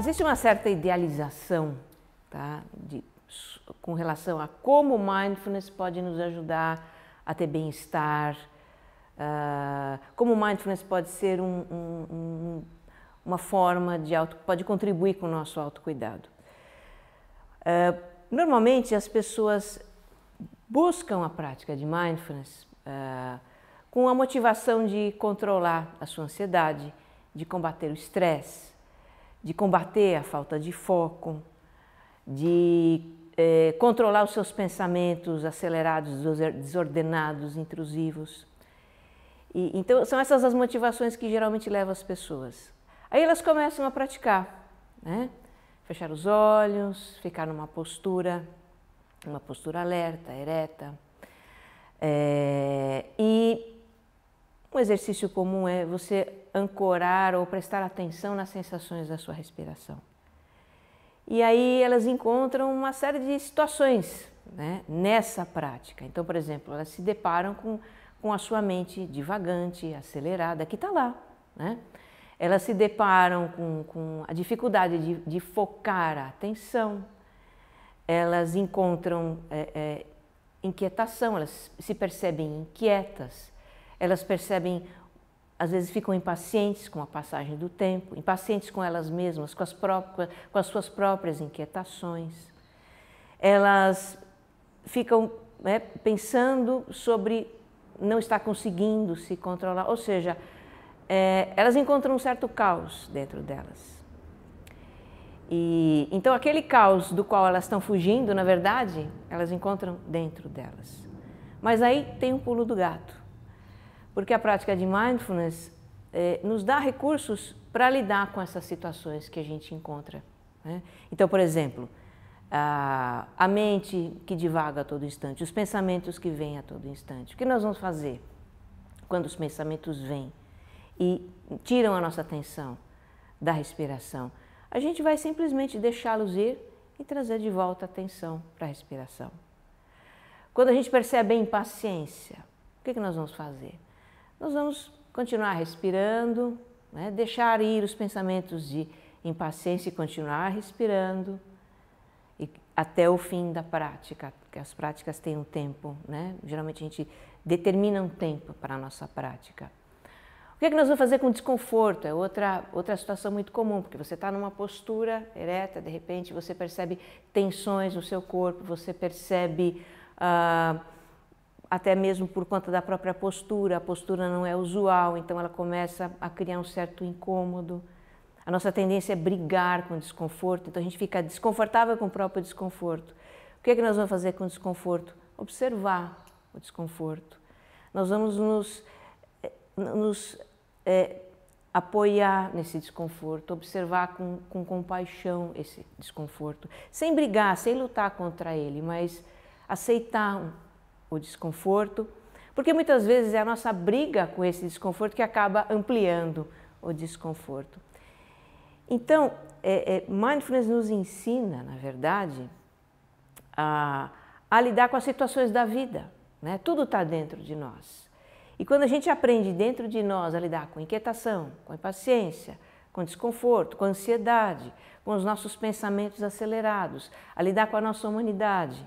Existe uma certa idealização tá, de, com relação a como o mindfulness pode nos ajudar a ter bem-estar, uh, como o mindfulness pode ser um, um, um, uma forma de auto, pode contribuir com o nosso autocuidado. Uh, normalmente as pessoas buscam a prática de mindfulness uh, com a motivação de controlar a sua ansiedade, de combater o estresse, de combater a falta de foco, de é, controlar os seus pensamentos acelerados, desordenados, intrusivos. E, então, são essas as motivações que geralmente levam as pessoas. Aí elas começam a praticar, né? fechar os olhos, ficar numa postura, uma postura alerta, ereta exercício comum é você ancorar ou prestar atenção nas sensações da sua respiração. E aí elas encontram uma série de situações né, nessa prática. Então, por exemplo, elas se deparam com, com a sua mente divagante, acelerada, que está lá. Né? Elas se deparam com, com a dificuldade de, de focar a atenção, elas encontram é, é, inquietação, elas se percebem inquietas, elas percebem, às vezes ficam impacientes com a passagem do tempo, impacientes com elas mesmas, com as, próprias, com as suas próprias inquietações. Elas ficam né, pensando sobre não estar conseguindo se controlar, ou seja, é, elas encontram um certo caos dentro delas. E, então, aquele caos do qual elas estão fugindo, na verdade, elas encontram dentro delas. Mas aí tem um pulo do gato porque a prática de mindfulness é, nos dá recursos para lidar com essas situações que a gente encontra. Né? Então, por exemplo, a, a mente que divaga a todo instante, os pensamentos que vêm a todo instante. O que nós vamos fazer quando os pensamentos vêm e tiram a nossa atenção da respiração? A gente vai simplesmente deixá-los ir e trazer de volta a atenção para a respiração. Quando a gente percebe a impaciência, o que, que nós vamos fazer? nós vamos continuar respirando, né? deixar ir os pensamentos de impaciência e continuar respirando e até o fim da prática, que as práticas têm um tempo, né? Geralmente a gente determina um tempo para a nossa prática. O que é que nós vamos fazer com desconforto? É outra, outra situação muito comum, porque você está numa postura ereta, de repente você percebe tensões no seu corpo, você percebe. Ah, até mesmo por conta da própria postura, a postura não é usual, então ela começa a criar um certo incômodo. A nossa tendência é brigar com o desconforto, então a gente fica desconfortável com o próprio desconforto. O que é que nós vamos fazer com o desconforto? Observar o desconforto. Nós vamos nos, eh, nos é, apoiar nesse desconforto, observar com, com compaixão esse desconforto, sem brigar, sem lutar contra ele, mas aceitar o desconforto, porque muitas vezes é a nossa briga com esse desconforto que acaba ampliando o desconforto. Então, é, é, mindfulness nos ensina, na verdade, a, a lidar com as situações da vida. Né? Tudo está dentro de nós. E quando a gente aprende dentro de nós a lidar com inquietação, com impaciência, com desconforto, com ansiedade, com os nossos pensamentos acelerados, a lidar com a nossa humanidade,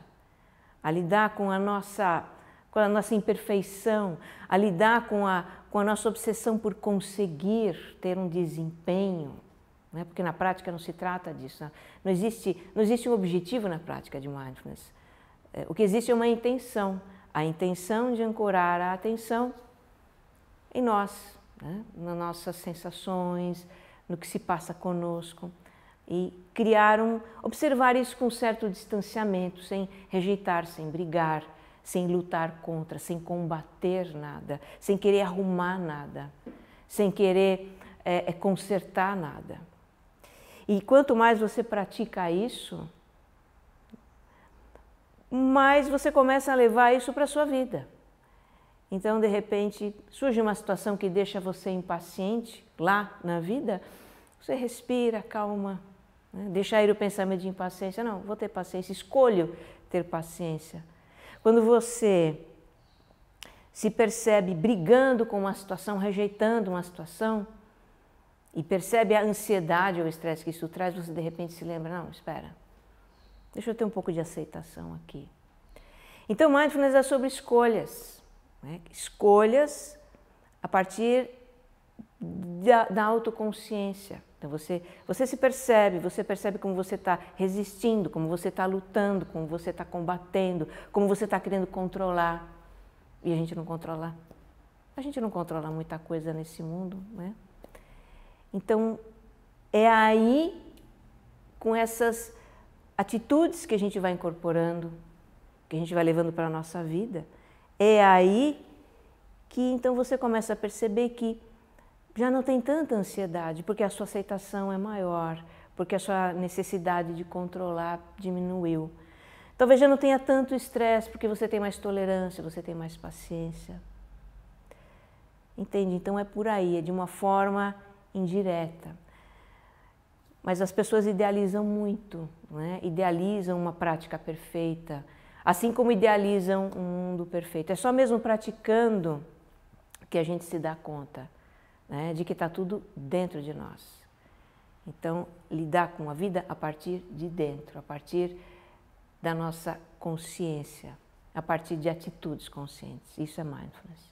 a lidar com a nossa, com a nossa imperfeição, a lidar com a, com a nossa obsessão por conseguir ter um desempenho. Né? Porque na prática não se trata disso. Né? Não existe, não existe um objetivo na prática de mindfulness. É, o que existe é uma intenção a intenção de ancorar a atenção em nós, né? nas nossas sensações, no que se passa conosco e criar um, observar isso com certo distanciamento, sem rejeitar, sem brigar, sem lutar contra, sem combater nada, sem querer arrumar nada, sem querer é, consertar nada. E quanto mais você pratica isso, mais você começa a levar isso para a sua vida. Então, de repente, surge uma situação que deixa você impaciente lá na vida, você respira, calma, né? Deixar ir o pensamento de impaciência. Não, vou ter paciência, escolho ter paciência. Quando você se percebe brigando com uma situação, rejeitando uma situação, e percebe a ansiedade ou o estresse que isso traz, você de repente se lembra: não, espera, deixa eu ter um pouco de aceitação aqui. Então, mindfulness é sobre escolhas. Né? Escolhas a partir da, da autoconsciência. Então você, você se percebe, você percebe como você está resistindo, como você está lutando, como você está combatendo, como você está querendo controlar. E a gente não controla. A gente não controla muita coisa nesse mundo, né? Então é aí com essas atitudes que a gente vai incorporando, que a gente vai levando para a nossa vida, é aí que então você começa a perceber que já não tem tanta ansiedade, porque a sua aceitação é maior, porque a sua necessidade de controlar diminuiu. Talvez já não tenha tanto estresse, porque você tem mais tolerância, você tem mais paciência. Entende? Então é por aí, é de uma forma indireta. Mas as pessoas idealizam muito, né? idealizam uma prática perfeita, assim como idealizam um mundo perfeito. É só mesmo praticando que a gente se dá conta né, de que está tudo dentro de nós. Então, lidar com a vida a partir de dentro, a partir da nossa consciência, a partir de atitudes conscientes. Isso é mindfulness.